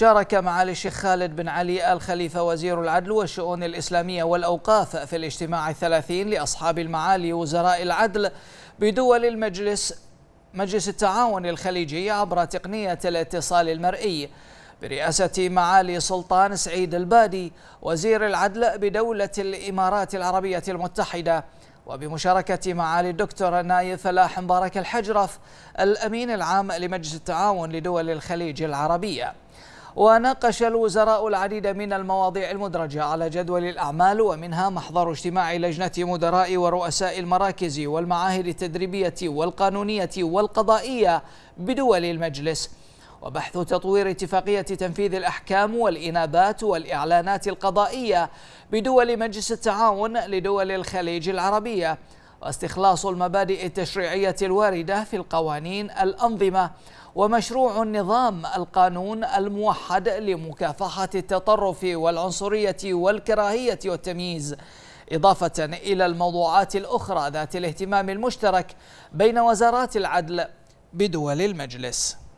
شارك معالي الشيخ خالد بن علي الخليفة وزير العدل والشؤون الإسلامية والأوقاف في الاجتماع الثلاثين لأصحاب المعالي وزراء العدل بدول المجلس مجلس التعاون الخليجي عبر تقنية الاتصال المرئي برئاسة معالي سلطان سعيد البادي وزير العدل بدولة الإمارات العربية المتحدة وبمشاركة معالي الدكتور نايف فلاح مبارك الحجرف الأمين العام لمجلس التعاون لدول الخليج العربية وناقش الوزراء العديد من المواضيع المدرجة على جدول الأعمال ومنها محضر اجتماع لجنة مدراء ورؤساء المراكز والمعاهد التدريبية والقانونية والقضائية بدول المجلس وبحث تطوير اتفاقية تنفيذ الأحكام والإنابات والإعلانات القضائية بدول مجلس التعاون لدول الخليج العربية واستخلاص المبادئ التشريعية الواردة في القوانين الأنظمة ومشروع النظام القانون الموحد لمكافحة التطرف والعنصرية والكراهية والتمييز إضافة إلى الموضوعات الأخرى ذات الاهتمام المشترك بين وزارات العدل بدول المجلس